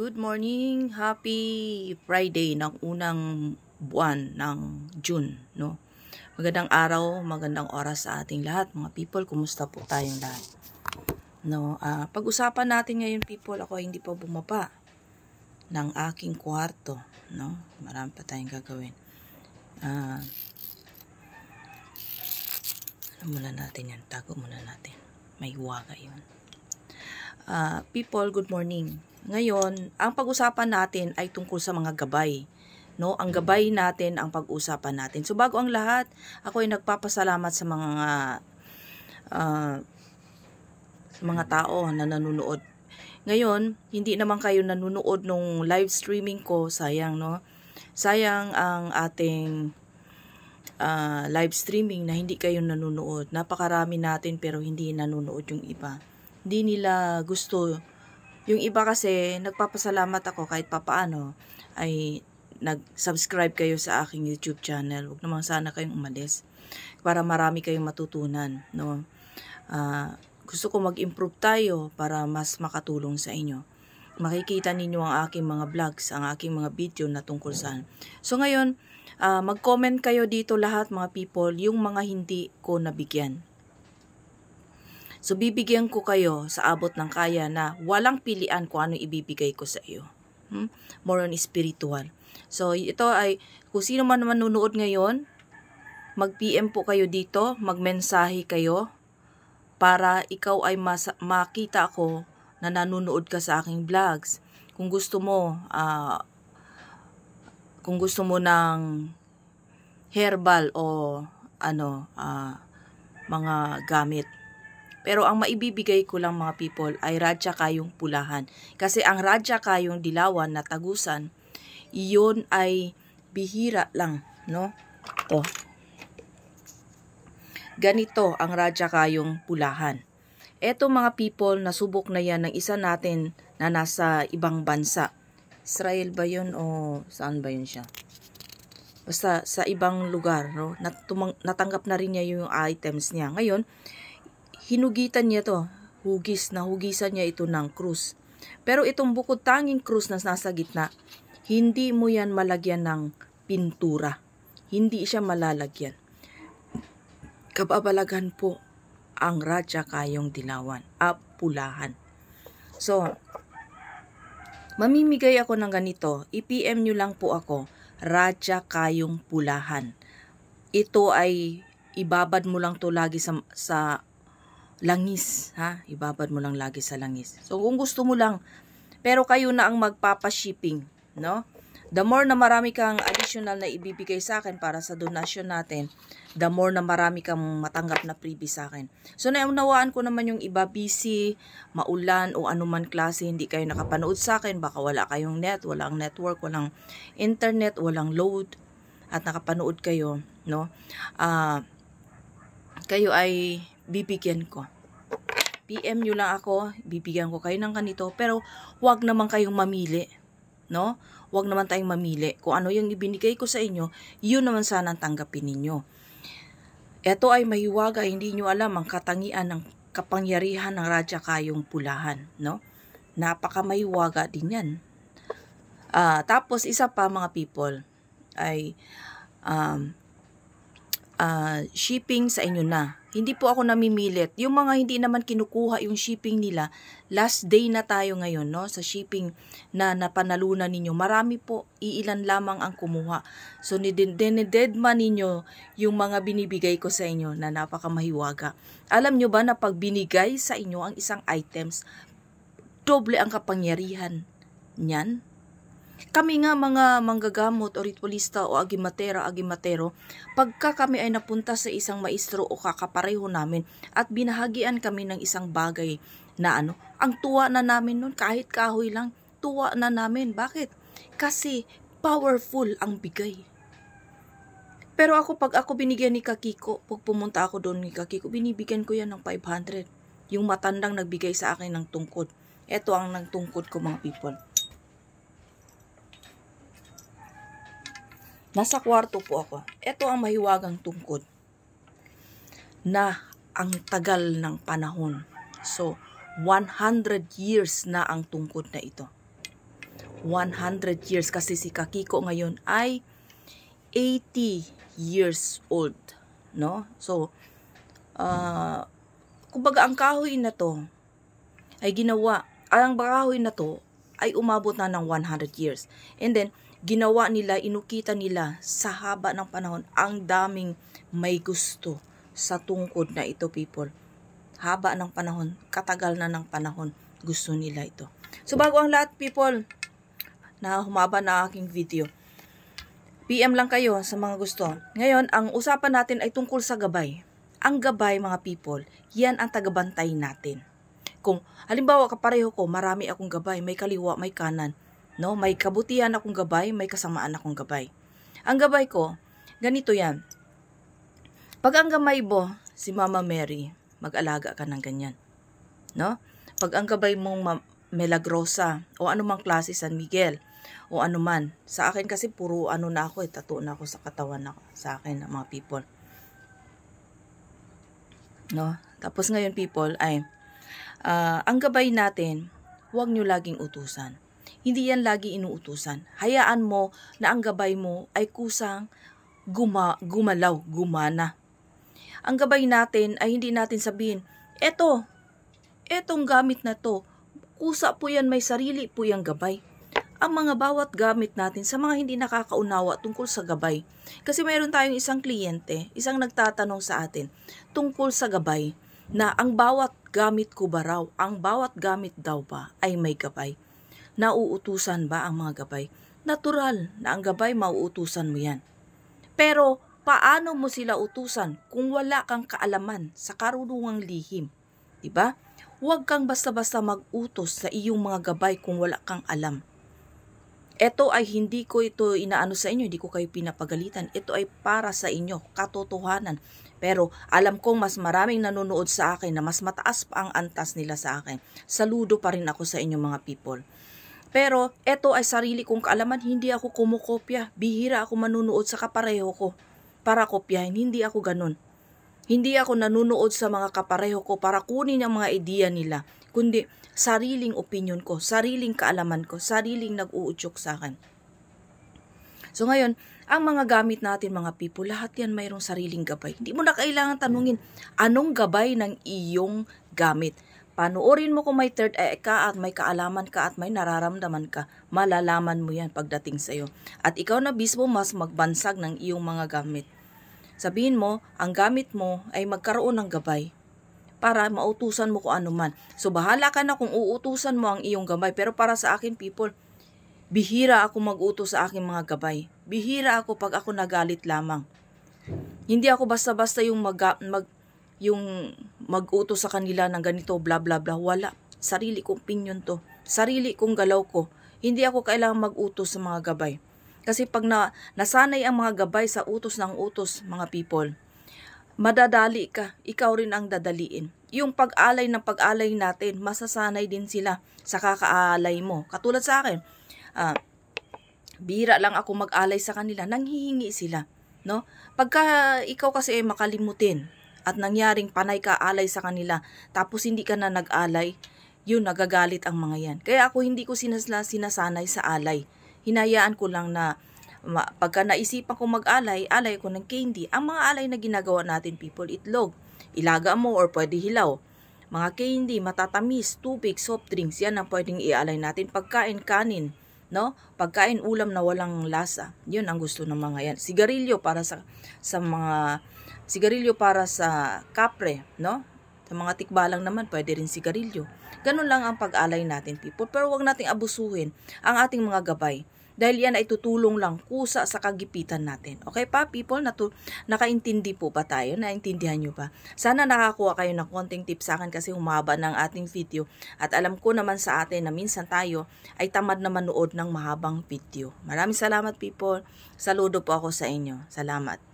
Good morning, happy Friday ng unang buwan ng June, no? Magandang araw, magandang oras sa ating lahat, mga people. Kumusta po tayong lahat? No, uh, pag-usapan natin ngayon, people, ako hindi pa bumaba ng aking kwarto, no? Marami pa tayong gagawin. Ah, uh, muna natin yan? Tago muna natin. May waga yun. Uh, people, good morning. Ngayon, ang pag-usapan natin ay tungkol sa mga gabay. No, ang mm-hmm. gabay natin ang pag-usapan natin. So bago ang lahat, ako ay nagpapasalamat sa mga uh, sa mga tao na nanonood. Ngayon, hindi naman kayo nanonood nung live streaming ko, sayang no. Sayang ang ating uh, live streaming na hindi kayo nanonood. Napakarami natin pero hindi nanonood yung iba. Hindi nila gusto yung iba kasi, nagpapasalamat ako kahit papaano ay nag-subscribe kayo sa aking YouTube channel. Huwag naman sana kayong umalis para marami kayong matutunan. No? Uh, gusto ko mag-improve tayo para mas makatulong sa inyo. Makikita ninyo ang aking mga vlogs, ang aking mga video na tungkol saan. So ngayon, uh, mag-comment kayo dito lahat mga people, yung mga hindi ko nabigyan. So bibigyan ko kayo sa abot ng kaya na walang pilian kung ano ibibigay ko sa iyo. Hmm? More on spiritual. So ito ay kung sino man manunood ngayon, mag-PM po kayo dito, magmensahe kayo para ikaw ay mas makita ko na nanonood ka sa aking vlogs. Kung gusto mo uh, kung gusto mo ng herbal o ano uh, mga gamit pero ang maibibigay ko lang mga people ay radya kayong pulahan. Kasi ang radya kayong dilawan na tagusan, iyon ay bihira lang, no? To. Ganito ang radya kayong pulahan. Eto mga people, nasubok na yan ng isa natin na nasa ibang bansa. Israel ba yun o saan ba yun siya? Basta sa ibang lugar, no? Natumang, natanggap na rin niya yung items niya. Ngayon, hinugitan niya to. Hugis na hugisan niya ito ng krus. Pero itong bukod tanging krus na nasa gitna, hindi mo yan malagyan ng pintura. Hindi siya malalagyan. Kababalagan po ang raja kayong dilawan, apulahan. So, mamimigay ako ng ganito. I-PM nyo lang po ako, raja kayong pulahan. Ito ay ibabad mo lang to lagi sa, sa langis, ha? Ibabad mo lang lagi sa langis. So, kung gusto mo lang, pero kayo na ang magpapa-shipping, no? The more na marami kang additional na ibibigay sa akin para sa donation natin, the more na marami kang matanggap na freebie sa akin. So, naunawaan ko naman yung iba busy, maulan o anuman klase, hindi kayo nakapanood sa akin, baka wala kayong net, walang network, walang internet, walang load, at nakapanood kayo, no? Ah... Uh, kayo ay bibigyan ko. PM nyo lang ako, bibigyan ko kayo ng kanito, pero wag naman kayong mamili, no? Wag naman tayong mamili. Kung ano yung ibinigay ko sa inyo, yun naman sana tanggapin ninyo. Ito ay mahiwaga, hindi nyo alam ang katangian ng kapangyarihan ng Raja Kayong Pulahan, no? Napaka mahiwaga din yan. Uh, tapos, isa pa mga people, ay um, uh, shipping sa inyo na. Hindi po ako namimilit. Yung mga hindi naman kinukuha yung shipping nila, last day na tayo ngayon no, sa shipping na napanalunan ninyo. Marami po, iilan lamang ang kumuha. So, dinededma ninyo yung mga binibigay ko sa inyo na napakamahiwaga. Alam nyo ba na pag binigay sa inyo ang isang items, doble ang kapangyarihan niyan? kami nga mga manggagamot o ritualista o agimatera, agimatero, pagka kami ay napunta sa isang maestro o kakapareho namin at binahagian kami ng isang bagay na ano, ang tuwa na namin nun, kahit kahoy lang, tuwa na namin. Bakit? Kasi powerful ang bigay. Pero ako, pag ako binigyan ni Kakiko, pag pumunta ako doon ni Kakiko, binibigyan ko yan ng 500. Yung matandang nagbigay sa akin ng tungkod. Ito ang nagtungkod ko mga people Nasa kwarto po ako. Ito ang mahiwagang tungkod na ang tagal ng panahon. So, 100 years na ang tungkod na ito. 100 years kasi si Kakiko ngayon ay 80 years old, no? So, uh, kumbaga ang kahoy na to ay ginawa, ang kahoy na to ay umabot na ng 100 years. And then, ginawa nila, inukita nila sa haba ng panahon ang daming may gusto sa tungkod na ito people. Haba ng panahon, katagal na ng panahon, gusto nila ito. So bago ang lahat people, na humaba na aking video. PM lang kayo sa mga gusto. Ngayon, ang usapan natin ay tungkol sa gabay. Ang gabay mga people, yan ang tagabantay natin. Kung halimbawa kapareho ko, marami akong gabay, may kaliwa, may kanan No? May kabutihan akong gabay, may kasamaan akong gabay. Ang gabay ko, ganito yan. Pag ang gamay mo, si Mama Mary, mag-alaga ka ng ganyan. No? Pag ang gabay mong Melagrosa o anumang klase San Miguel o anuman. Sa akin kasi puro ano na ako, eh, tattoo na ako sa katawan na, sa akin ng mga people. No? Tapos ngayon people ay uh, ang gabay natin, huwag nyo laging utusan. Hindi yan lagi inuutusan. Hayaan mo na ang gabay mo ay kusang guma, gumalaw, gumana. Ang gabay natin ay hindi natin sabihin, eto, etong gamit na to, kusa po yan, may sarili po yung gabay. Ang mga bawat gamit natin sa mga hindi nakakaunawa tungkol sa gabay. Kasi mayroon tayong isang kliyente, isang nagtatanong sa atin tungkol sa gabay na ang bawat gamit ko ba raw, ang bawat gamit daw ba ay may gabay nauutusan ba ang mga gabay? Natural na ang gabay mauutusan mo yan. Pero paano mo sila utusan kung wala kang kaalaman sa karunungang lihim? 'Di ba? Huwag kang basta-basta mag-utos sa iyong mga gabay kung wala kang alam. Ito ay hindi ko ito inaano sa inyo, hindi ko kayo pinapagalitan. Ito ay para sa inyo, katotohanan. Pero alam kong mas maraming nanonood sa akin na mas mataas pa ang antas nila sa akin. Saludo pa rin ako sa inyo mga people. Pero eto ay sarili kong kaalaman, hindi ako kumukopya. Bihira ako manunood sa kapareho ko para kopyahin. Hindi ako ganun. Hindi ako nanunood sa mga kapareho ko para kunin ang mga ideya nila, kundi sariling opinion ko, sariling kaalaman ko, sariling nag-uudyok sa akin. So ngayon, ang mga gamit natin mga people, lahat yan mayroong sariling gabay. Hindi mo na kailangan tanungin anong gabay ng iyong gamit Panoorin mo kung may third eye ka at may kaalaman ka at may nararamdaman ka. Malalaman mo yan pagdating sa iyo. At ikaw na bispo mas magbansag ng iyong mga gamit. Sabihin mo, ang gamit mo ay magkaroon ng gabay para mautusan mo kung anuman. So bahala ka na kung uutusan mo ang iyong gabay. Pero para sa akin people, bihira ako magutos sa aking mga gabay. Bihira ako pag ako nagalit lamang. Hindi ako basta-basta yung mag, mag yung mag-uto sa kanila ng ganito, bla bla bla. Wala. Sarili kong opinion to. Sarili kong galaw ko. Hindi ako kailangang mag-utos sa mga gabay. Kasi pag na, nasanay ang mga gabay sa utos ng utos, mga people, madadali ka, ikaw rin ang dadaliin. Yung pag-alay ng pag-alay natin, masasanay din sila sa kakaalay mo. Katulad sa akin, uh, bira lang ako mag-alay sa kanila, nanghihingi sila. No? Pagka ikaw kasi ay makalimutin, at nangyaring panay ka alay sa kanila tapos hindi ka na nag-alay, yun nagagalit ang mga yan. Kaya ako hindi ko sinasla, sinasanay sa alay. Hinayaan ko lang na ma, pagka naisipan ko mag-alay, alay ko ng candy. Ang mga alay na ginagawa natin people, itlog, ilaga mo or pwede hilaw. Mga candy, matatamis, tubig, soft drinks, yan ang pwedeng ialay natin. Pagkain, kanin, no? Pagkain ulam na walang lasa. 'Yun ang gusto ng mga 'yan. Sigarilyo para sa sa mga sigarilyo para sa kapre, no? Sa mga tikbalang naman, pwede rin sigarilyo. Ganun lang ang pag-alay natin, people. Pero huwag nating abusuhin ang ating mga gabay. Dahil yan ay tutulong lang kusa sa kagipitan natin. Okay pa, people? Natu nakaintindi po ba tayo? Naintindihan nyo ba? Sana nakakuha kayo ng konting tips sa akin kasi humaba ng ating video. At alam ko naman sa atin na minsan tayo ay tamad na manood ng mahabang video. Maraming salamat, people. Saludo po ako sa inyo. Salamat.